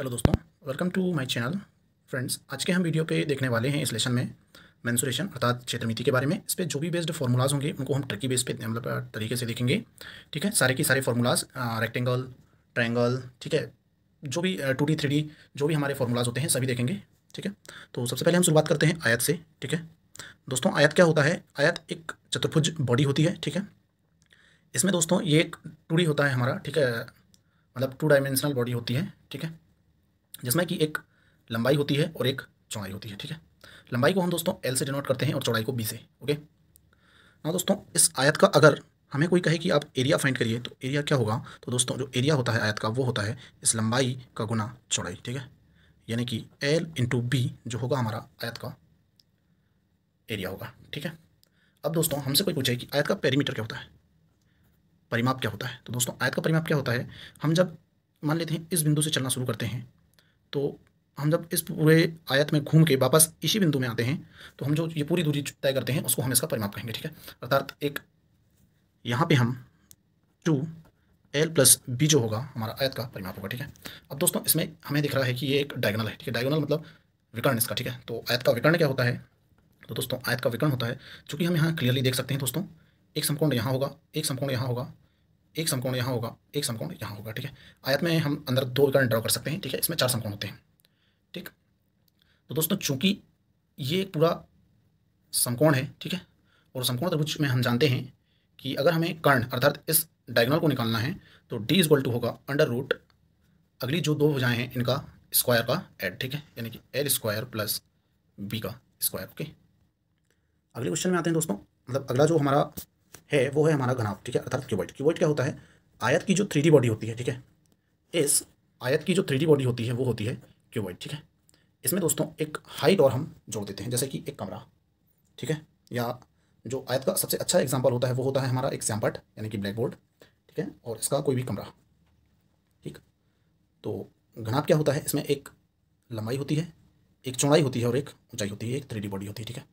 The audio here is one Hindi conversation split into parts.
हेलो दोस्तों welcome to my channel friends आज के हम वीडियो पे देखने वाले हैं इस लेसन में मैंसुरेशन अर्थात क्षेत्रमिति के बारे में इस पर जो भी बेस्ड फार्मूलाज होंगे उनको हम ट्रिकी बेस पे मतलब तरीके से देखेंगे ठीक है सारे के सारे फॉर्मूलाज रेक्टेंगल ट्रायंगल ठीक है जो भी टू डी थ्री डी जो भी हमारे फार्मूलाज होते हैं सभी देखेंगे ठीक है तो सबसे पहले हम शुरुआत करते हैं आयत से ठीक है दोस्तों आयत क्या होता है आयत एक चतुर्भुज बॉडी होती है ठीक है इसमें दोस्तों ये एक टू होता है हमारा ठीक है मतलब टू डायमेंशनल बॉडी होती है ठीक है जिसमें कि एक लंबाई होती है और एक चौड़ाई होती है ठीक है लंबाई को हम दोस्तों एल से डिनोट करते हैं और चौड़ाई को बी से ओके ना दोस्तों इस आयत का अगर हमें कोई कहे कि आप एरिया फाइंड करिए तो एरिया क्या होगा तो दोस्तों जो एरिया होता है आयत का वो होता है इस लंबाई का गुना चौड़ाई ठीक है यानी कि एल इंटू बी जो होगा हमारा आयत का एरिया होगा ठीक है अब दोस्तों हमसे कोई पूछे कि आयत का पेरीमीटर क्या होता है परिमाप क्या होता है तो दोस्तों आयत का परिमाप क्या होता है हम जब मान लेते हैं इस बिंदु से चलना शुरू करते हैं तो हम जब इस पूरे आयत में घूम के वापस इसी बिंदु में आते हैं तो हम जो ये पूरी दूरी तय करते हैं उसको हम इसका परिमाप कहेंगे ठीक है अर्थात एक यहाँ पे हम टू एल प्लस बी जो होगा हमारा आयत का परिमाप होगा ठीक है अब दोस्तों इसमें हमें दिख रहा है कि ये एक डायगोनल है ठीक है डायगोनल मतलब विकर्ण इसका ठीक है तो आयत का विकर्ण क्या होता है तो दोस्तों आयत का विकर्ण होता है चूँकि हम यहाँ क्लियरली देख सकते हैं दोस्तों एक समकोण यहाँ होगा एक समकोण यहाँ होगा एक समकोण यहाँ होगा एक समकोण यहाँ होगा ठीक है आयत में हम अंदर दो विकर्ण ड्रॉ कर सकते हैं ठीक है इसमें चार समकोण होते हैं ठीक तो दोस्तों चूंकि ये एक पूरा समकोण है ठीक है और समकोण त्रिभुज में हम जानते हैं कि अगर हमें कर्ण अर्थात इस डायगोनल को निकालना है तो डी इज टू होगा अंडर रूट अगली जो दो भुजाएं हैं इनका स्क्वायर का एड ठीक है यानी कि एल स्क्वायर प्लस बी का स्क्वायर ओके अगले क्वेश्चन में आते हैं दोस्तों मतलब अगला जो हमारा है वो है हमारा घनाव ठीक है अर्थात क्यूबॉइड क्यूबॉइड क्या होता है आयत की जो थ्री बॉडी होती है ठीक है इस आयत की जो थ्री बॉडी होती है वो होती है क्यूबॉइड ठीक है इसमें दोस्तों एक हाइट और हम जोड़ देते हैं जैसे कि एक कमरा ठीक है या जो आयत का सबसे अच्छा एग्जाम्पल होता है वो होता है हमारा एक सैम्पट यानी कि ब्लैक बोर्ड ठीक है और इसका कोई भी कमरा ठीक तो घनाप क्या होता है इसमें एक लंबाई होती है एक चौड़ाई होती है और एक ऊंचाई होती है एक थ्री बॉडी होती है ठीक है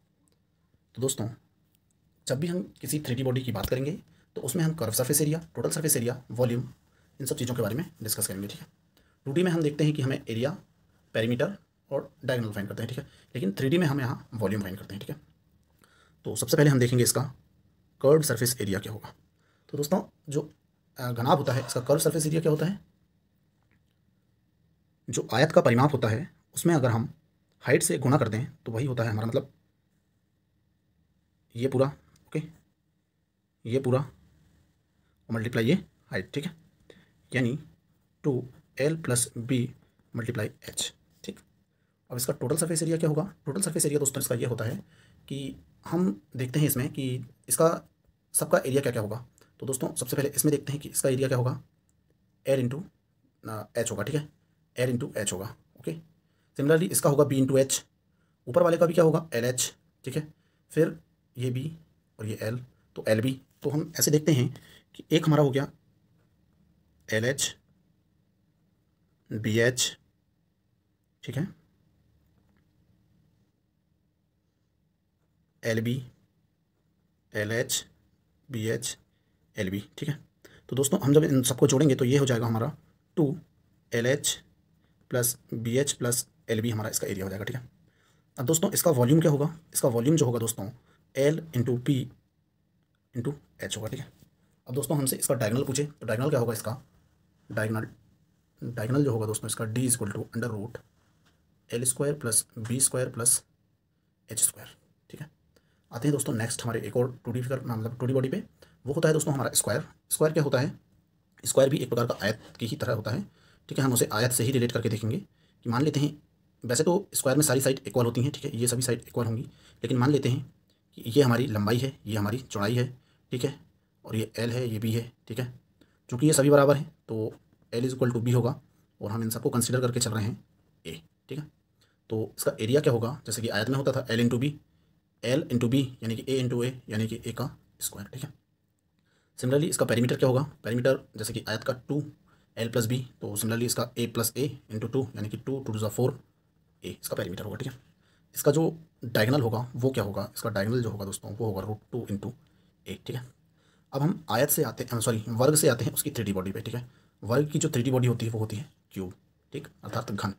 तो दोस्तों जब भी हम किसी थ्री बॉडी की बात करेंगे तो उसमें हम curve surface area total surface area volume इन सब चीज़ों के बारे में डिस्कस करेंगे ठीक है टू में हम देखते हैं कि हमें एरिया पैरीमीटर और डायगनल फाइन करते हैं ठीक है लेकिन थ्री में हम यहाँ वॉल्यूम फाइन करते हैं ठीक है तो सबसे पहले हम देखेंगे इसका कर्व सर्फेस एरिया क्या होगा तो दोस्तों जो घनाभ होता है इसका कर्व सर्फेस एरिया क्या होता है जो आयत का परिमाप होता है उसमें अगर हम हाइट से गुणा कर दें तो वही होता है हमारा मतलब ये पूरा ओके ये पूरा मल्टीप्लाई ये हाइट ठीक है यानी two L plus B multiply H ठीक अब इसका टोटल सरफेस एरिया क्या होगा टोटल सरफेस एरिया दोस्तों इसका ये होता है कि हम देखते हैं इसमें कि इसका सबका एरिया क्या क्या होगा तो दोस्तों सबसे पहले इसमें देखते हैं कि इसका एरिया क्या होगा एल इंटू एच होगा ठीक है एल इंटू एच होगा ओके सिमिलरली इसका होगा बी इंटू एच ऊपर वाले का भी क्या होगा एल एच ठीक है फिर ये बी और ये एल तो एल बी तो हम ऐसे देखते हैं कि एक हमारा हो गया एल एच बी एच ठीक है L B L H B H L B ठीक है तो दोस्तों हम जब इन सबको जोड़ेंगे तो ये हो जाएगा हमारा two L H plus B H plus L B हमारा इसका एरिया हो जाएगा ठीक है अब दोस्तों इसका वॉल्यूम क्या होगा इसका वॉल्यूम जो होगा दोस्तों L into P into H होगा ठीक है अब दोस्तों हमसे इसका डायगनल पूछे तो डायगनल क्या होगा इसका डायगनल डायगनल जो होगा दोस्तों इसका D is equal to under root L square plus B square plus H square ठीक है आते हैं दोस्तों नेक्स्ट हमारे एक और टू डी फिगर मतलब टू डी बॉडी पे वो होता है दोस्तों हमारा स्क्वायर स्क्वायर क्या होता है स्क्वायर भी एक प्रकार का आयत की ही तरह होता है ठीक है हम उसे आयत से ही रिलेट करके देखेंगे कि मान लेते हैं वैसे तो स्क्वायर में सारी साइड इक्वल होती हैं ठीक है ये सभी साइड इक्वल होंगी लेकिन मान लेते हैं कि ये हमारी लंबाई है ये हमारी चौड़ाई है ठीक है और ये एल है ये बी है ठीक है चूँकि ये सभी बराबर हैं तो L is equal to B होगा और हम इन सबको कंसिडर करके चल रहे हैं ए ठीक है तो इसका एरिया क्या होगा जैसे कि आयत में होता था L into B L into B यानी कि ए इंटू ए यानी कि ए का स्क्वायर ठीक है सिमिलरली इसका पैरीमीटर क्या होगा पैरीमीटर जैसे कि आयत का टू एल प्लस बी तो सिमिलरली इसका A plus A into two यानी कि टू टू टू ज़ा फोर ए इसका पैरीमीटर होगा ठीक है इसका जो डायगनल होगा वो क्या होगा इसका डायगनल जो होगा दोस्तों वो होगा रूट टू इंटू ए ठीक है अब हम आयत से आते हैं सॉरी वर्ग से आते हैं उसकी थ्री बॉडी पे ठीक है वर्ग की जो थ्री बॉडी होती है वो होती है क्यूब ठीक अर्थात घन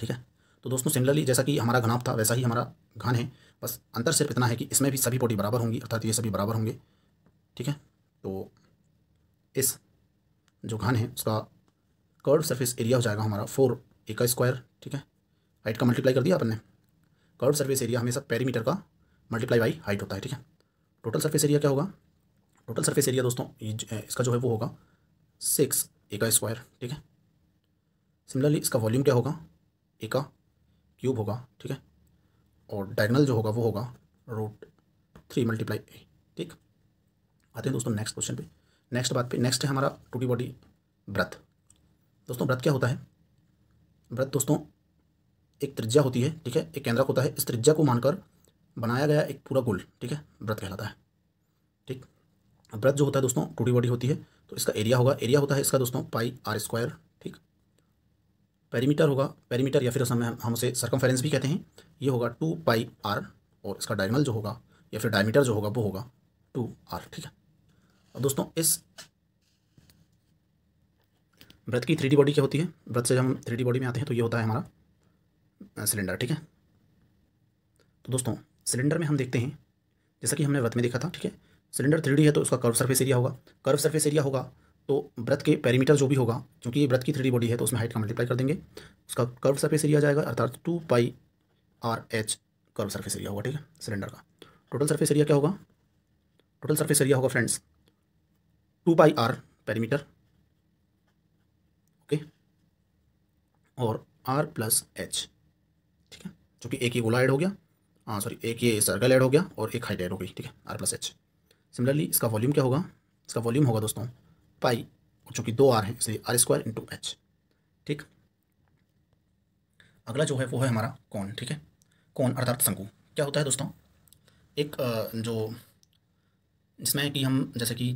ठीक है तो दोस्तों सिमिलरली जैसा कि हमारा घनाप था वैसा ही हमारा घन है बस अंतर सिर्फ इतना है कि इसमें भी सभी बॉडी बराबर होंगी अर्थात ये सभी बराबर होंगे ठीक है तो इस जो घन है उसका कर्व सरफेस एरिया हो जाएगा हमारा फोर ए का स्क्वायर ठीक है हाइट का मल्टीप्लाई कर दिया आपने कर्व सर्फेस एरिया हमेशा पेरीमीटर का मल्टीप्लाई बाई हाइट होता है ठीक है टोटल सर्फेस एरिया क्या होगा टोटल सर्फेस एरिया दोस्तों इसका जो है वो होगा सिक्स ए का स्क्वायर ठीक है सिमिलरली इसका वॉल्यूम क्या होगा ए का क्यूब होगा ठीक है और डायगनल जो होगा वो होगा रूट थ्री मल्टीप्लाई ए ठीक आते हैं दोस्तों नेक्स्ट क्वेश्चन पे नेक्स्ट बात पे नेक्स्ट है हमारा टूटी बॉडी ब्रथ दोस्तों ब्रथ क्या होता है ब्रथ दोस्तों एक त्रिज्या होती है ठीक है एक केंद्रक होता है इस त्रिज्या को मानकर बनाया गया एक पूरा गोल ठीक है व्रत कहलाता है ठीक व्रत जो होता है दोस्तों टूटी बॉडी होती है तो इसका एरिया होगा एरिया होता है इसका दोस्तों पाई आर स्क्वायर ठीक पेरीमीटर होगा पैरीमीटर या फिर हम हम उसे सर्कमफेरेंस भी कहते हैं ये होगा टू पाई आर और इसका डायगनल जो होगा या फिर डायमीटर जो होगा वो होगा टू आर ठीक है अब दोस्तों इस व्रत की थ्री बॉडी क्या होती है व्रत से जब हम थ्री बॉडी में आते हैं तो ये होता है हमारा सिलेंडर ठीक है तो दोस्तों सिलेंडर में हम देखते हैं जैसा कि हमने व्रत में देखा था ठीक है सिलेंडर थ्री है तो उसका कर्व सरफेस एरिया होगा कर्व सरफेस एरिया होगा तो व्रत के पैरीमीटर जो भी होगा क्योंकि ये व्रत की थ्री बॉडी है तो उसमें हाइट का मल्टीप्लाई कर देंगे उसका कर्व सर्फेस एरिया जाएगा अर्थात two pi R H curve surface area होगा ठीक है सिलेंडर का टोटल सर्फेस एरिया क्या होगा टोटल सर्फेस एरिया होगा friends two pi R perimeter okay और आर प्लस एच चूँकि एक ये एड हो गया हाँ सॉरी एक ये सर्कल एड हो गया और एक हाइड एड हो गई ठीक है आर प्लस एच सिमिलरली इसका वॉल्यूम क्या होगा इसका वॉल्यूम होगा दोस्तों पाई और चूँकि दो आर है इसलिए आर स्क्वायर इंटू एच ठीक अगला जो है वो है हमारा कौन ठीक है कौन अर्थात शंकु क्या होता है दोस्तों एक जो जिसमें कि हम जैसे कि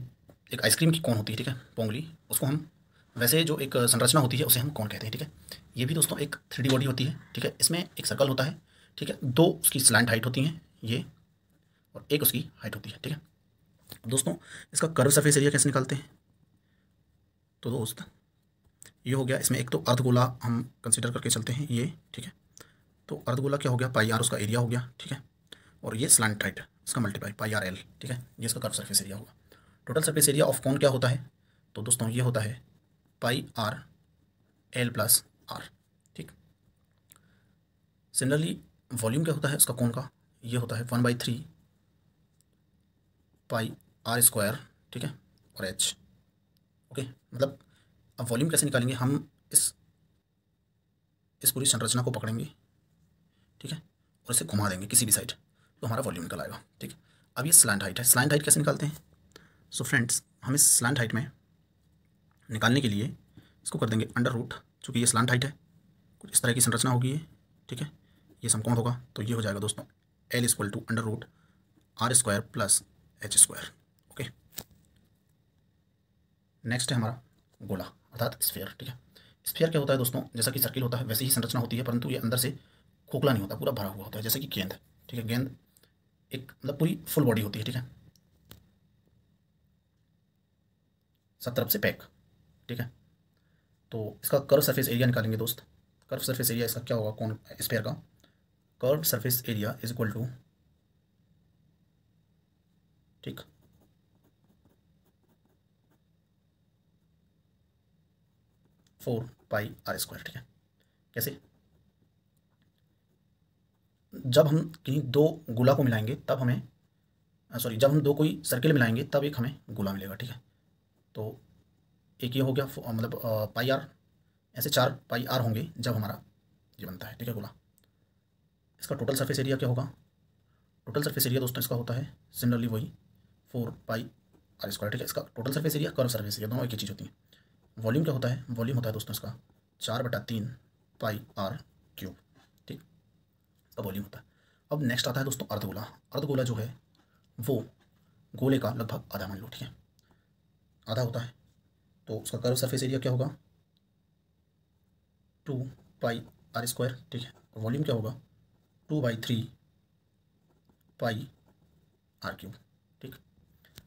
एक आइसक्रीम की कौन होती है ठीक है पोंगली उसको हम वैसे जो एक संरचना होती है उसे हम कौन कहते हैं ठीक है ये भी दोस्तों एक थ्री बॉडी होती है ठीक है इसमें एक सर्कल होता है ठीक है दो उसकी स्लैंड हाइट होती हैं ये और एक उसकी हाइट होती है ठीक है दोस्तों इसका कर्व सरफेस एरिया कैसे निकालते हैं तो दोस्त ये हो गया इसमें एक तो अर्धगोला हम कंसिडर करके चलते हैं ये ठीक है तो अर्धगोला क्या हो गया पाई आर उसका एरिया हो गया ठीक है और ये स्लैंट हाइट इसका मल्टीपाई पाई आर एल ठीक है ये इसका कर्व सर्फेस एरिया होगा टोटल सर्फेस एरिया ऑफ कौन क्या होता है तो दोस्तों ये होता है pi R L plus R ठीक सिमिलरली वॉल्यूम क्या होता है उसका कौन का ये होता है one by three pi R square ठीक है और एच ओके मतलब अब वॉल्यूम कैसे निकालेंगे हम इस इस पूरी संरचना को पकड़ेंगे ठीक है और इसे घुमा देंगे किसी भी साइड तो हमारा वॉल्यूम निकल आएगा ठीक अब ये स्लैंड हाइट है स्लैंड हाइट कैसे निकालते हैं सो so फ्रेंड्स हम इस स्लैंड हाइट में निकालने के लिए इसको कर देंगे अंडर रूट चूँकि ये स्लांट हाइट है कुछ इस तरह की संरचना होगी ये ठीक है ये समकोण होगा तो ये हो जाएगा दोस्तों L equal to under root R square plus H square okay next है हमारा गोला अर्थात स्फेयर ठीक है स्फेयर क्या होता है दोस्तों जैसा कि सर्किल होता है वैसे ही संरचना होती है परंतु ये अंदर से खोखला नहीं होता पूरा भरा हुआ होता है जैसे कि गेंद ठीक है गेंद एक मतलब पूरी फुल बॉडी होती है ठीक है सब तरफ से पैक ठीक है तो इसका कर्व सरफेस एरिया निकालेंगे दोस्त कर्व सरफेस एरिया इसका क्या होगा कौन स्पेयर का curve surface area is equal to ठीक फोर पाई आर स्क्वायर ठीक है कैसे जब हम किन्हीं दो गोला को मिलाएंगे तब हमें सॉरी जब हम दो कोई सर्किल मिलाएंगे तब एक हमें गोला मिलेगा ठीक है तो एक ये हो गया मतलब पाई आर ऐसे चार पाई आर होंगे जब हमारा ये बनता है ठीक है गोला इसका टोटल सरफेस एरिया क्या होगा टोटल सरफेस एरिया दोस्तों इसका होता है सिमिलरली वही फोर पाई आर स्क्वायर ठीक है इसका total surface area curve surface area दोनों एक ही चीज़ होती है वॉल्यूम क्या होता है वॉल्यूम होता है दोस्तों इसका चार बटा तीन पाई आर क्यूब ठीक इसका वॉल्यूम होता है अब नेक्स्ट आता है दोस्तों अर्धगोला अर्धगोला जो है वो गोले का लगभग आधा मान लो ठीक है आधा होता है तो उसका कर्व सरफेस एरिया क्या होगा टू पाई आर स्क्वायर ठीक है और वॉल्यूम क्या होगा two by three pi R cube ठीक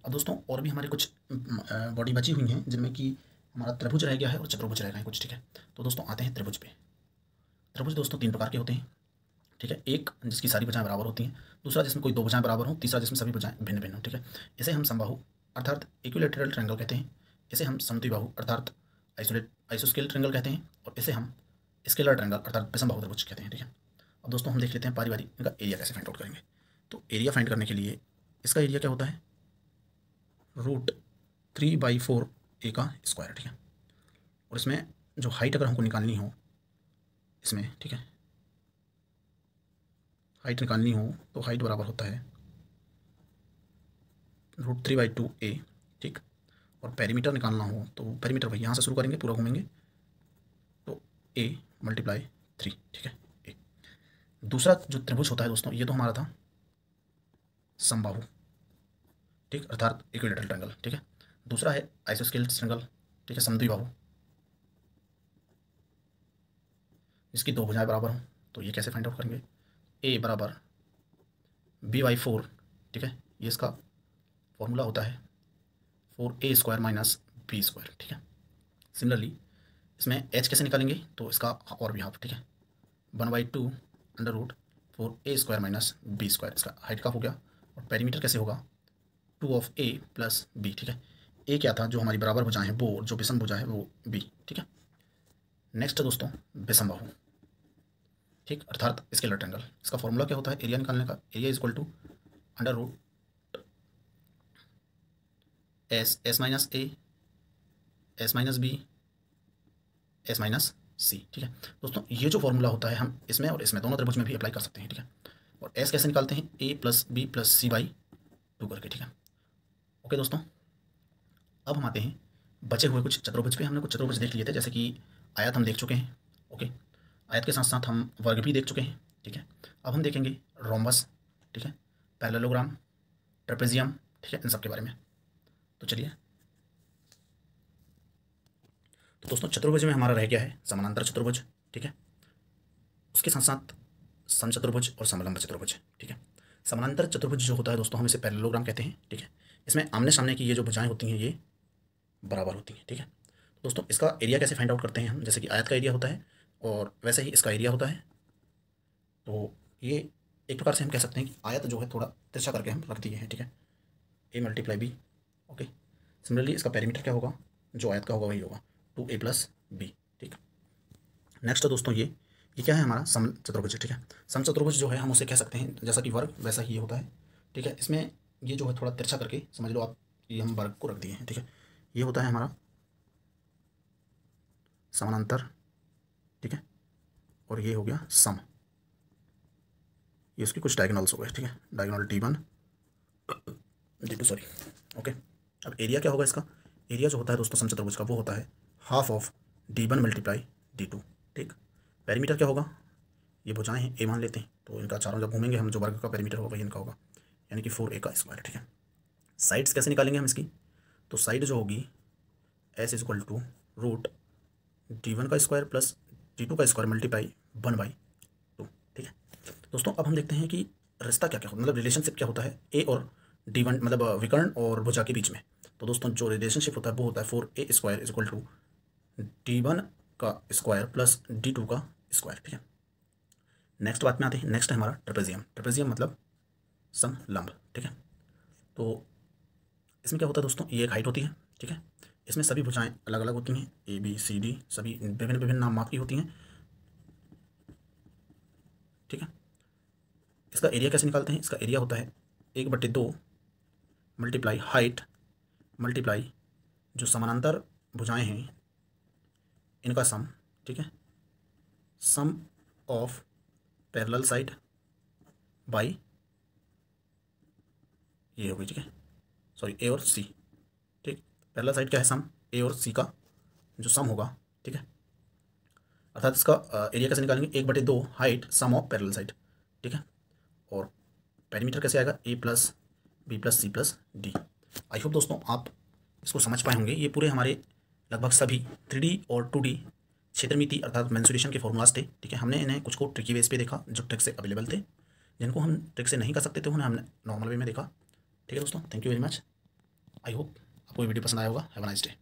अब दोस्तों और भी हमारे कुछ बॉडी बची हुई हैं जिनमें कि हमारा त्रिभुज रह गया है और चतुर्भुज रह गया है कुछ ठीक है तो दोस्तों आते हैं त्रिभुज पे त्रिभुज दोस्तों तीन प्रकार के होते हैं ठीक है एक जिसकी सारी भुजाएं बराबर होती हैं दूसरा जिसमें कोई दो भुजाएं बराबर हों तीसरा जिसमें सभी भुजाएं भिन्न भिन्न हों ठीक है इसे हम संभाव अर्थात एक्यूलेटरल ट्रैंगल कहते हैं इसे हम बाहू अर्थात आइसोलेट आइसोस्केल ट्रेंगल कहते हैं और इसे हम स्केलर ट्रेंगल अर्थात विषम बाहू त्रिभुज कहते हैं ठीक है अब दोस्तों हम देख लेते हैं पारिवारिक इनका एरिया कैसे फाइंड आउट करेंगे तो एरिया फाइंड करने के लिए इसका एरिया क्या होता है root three by four A का स्क्वायर ठीक है और इसमें जो हाइट अगर हमको निकालनी हो इसमें ठीक है हाइट निकालनी हो तो हाइट बराबर होता है root three by two A ठीक और पैरीमीटर निकालना हो तो पैरीमीटर भाई यहाँ से शुरू करेंगे पूरा घूमेंगे तो ए मल्टीप्लाई थ्री ठीक है ए दूसरा जो त्रिभुज होता है दोस्तों ये तो हमारा था समबाहु ठीक अर्थात इक्विलेटरल ट्रैंगल ठीक है दूसरा है आइसोस्केल ट्रैंगल ठीक है बाहू इसकी दो भुजाएं बराबर हों तो ये कैसे फाइंड आउट करेंगे ए बराबर बी वाई फोर ठीक है ये इसका फॉर्मूला होता है और A square minus B square ठीक है सिमिलरली इसमें एच कैसे निकालेंगे तो इसका और भी हाफ ठीक है one by two under root four A square minus B square इसका हाइट का हो गया और पैरीमीटर कैसे होगा two of A plus B ठीक है ए क्या था जो हमारी बराबर भुजाएं हैं वो और जो विषम भुजा है वो बी ठीक है नेक्स्ट दोस्तों विषम बाहु ठीक अर्थात इसके एंगल इसका फॉर्मूला क्या होता है एरिया निकालने का area is equal to under root S S minus A S minus B S minus C ठीक है दोस्तों ये जो फॉर्मूला होता है हम इसमें और इसमें दोनों त्रिभुज में भी अप्लाई कर सकते हैं ठीक है और एस कैसे निकालते हैं A plus B plus C by two करके ठीक है ओके दोस्तों अब हम आते हैं बचे हुए कुछ चतुर्भुज पे हमने कुछ चतुर्भुज देख लिए थे जैसे कि आयत हम देख चुके हैं ओके आयत के साथ साथ हम वर्ग भी देख चुके हैं ठीक है अब हम देखेंगे रोमबस ठीक है पैरेललोग्राम ट्रेपेजियम ठीक है इन सब के बारे में तो चलिए तो दोस्तों चतुर्भुज में हमारा रह गया है समानांतर चतुर्भुज ठीक है उसके साथ साथ समचतुर्भुज और समलंब चतुर्भुज ठीक है समानांतर चतुर्भुज जो होता है दोस्तों हम इसे पैरेललोग्राम कहते हैं ठीक है इसमें आमने सामने की ये जो भुजाएं होती हैं ये बराबर होती हैं ठीक है तो दोस्तों इसका एरिया कैसे फाइंड आउट करते हैं हम जैसे कि आयत का एरिया होता है और वैसे ही इसका एरिया होता है तो ये एक प्रकार से हम कह सकते हैं कि आयत जो है थोड़ा तिरछा करके हम रख दिए हैं ठीक है A multiply B okay similarly इसका पैरामीटर क्या होगा जो आयत का होगा वही होगा टू ए प्लस बी ठीक नेक्स्ट है दोस्तों ये ये क्या है हमारा सम चतुर्भुज ठीक है सम चतुर्भुज जो है हम उसे कह सकते हैं जैसा कि वर्ग वैसा ही होता है ठीक है इसमें ये जो है थोड़ा तिरछा करके समझ लो आप ये हम वर्ग को रख दिए हैं ठीक है ये होता है हमारा समानांतर ठीक है और ये हो गया सम ये इसके कुछ डायगनल्स हो गए ठीक है diagonal D one D two sorry okay अब एरिया क्या होगा इसका एरिया जो होता है दोस्तों समचतुर्भुज का वो होता है half of D one multiply D two ठीक पैरीमीटर क्या होगा ये भुजाएँ हैं ए मान लेते हैं तो इनका चारों जब घूमेंगे हम जो वर्ग का पैरीमीटर होगा वही इनका होगा यानी कि फोर ए का स्क्वायर ठीक है साइड्स कैसे निकालेंगे हम इसकी तो साइड जो होगी S is equal to root D one का स्क्वायर प्लस डी टू का square multiply one by two ठीक है दोस्तों अब हम देखते हैं कि रिश्ता क्या मतलब क्या होता है मतलब रिलेशनशिप क्या होता है ए और डी वन मतलब विकर्ण और भुजा के बीच में तो दोस्तों जो रिलेशनशिप होता है वो होता है four A square is equal to D one का स्क्वायर प्लस डी टू का स्क्वायर ठीक है नेक्स्ट बात में आते हैं नेक्स्ट है हमारा ट्रेपेजियम ट्रेपेजियम मतलब सम लंब ठीक है तो इसमें क्या होता है दोस्तों ये एक हाइट होती है ठीक है इसमें सभी भुजाएं अलग अलग होती हैं ए बी सी डी सभी विभिन्न विभिन्न नाम माप की होती हैं ठीक है इसका एरिया कैसे निकालते हैं इसका एरिया होता है एक बट्टे दो मल्टीप्लाई हाइट मल्टीप्लाई जो समानांतर भुजाएं हैं इनका सम ठीक है sum of parallel side by ये हो गई ठीक है सॉरी ए और सी ठीक पैरेलल साइड क्या है सम ए और सी का जो सम होगा ठीक है अर्थात इसका एरिया कैसे निकालेंगे एक बटे दो height sum of parallel side ठीक है और पैरीमीटर कैसे आएगा A plus B plus C plus D I hope दोस्तों आप इसको समझ पाए होंगे ये पूरे हमारे लगभग सभी थ्री और टू डी क्षेत्रमिति अर्थात मैंसुरेशन के फॉर्मूलाज थे ठीक है हमने इन्हें कुछ को ट्रिकी वेज़ पे देखा जो ट्रिक से अवेलेबल थे जिनको हम ट्रिक से नहीं कर सकते थे उन्हें हमने नॉर्मल वे में देखा ठीक है दोस्तों thank you very much I hope आपको ये वीडियो पसंद आया होगा हैव नाइस डे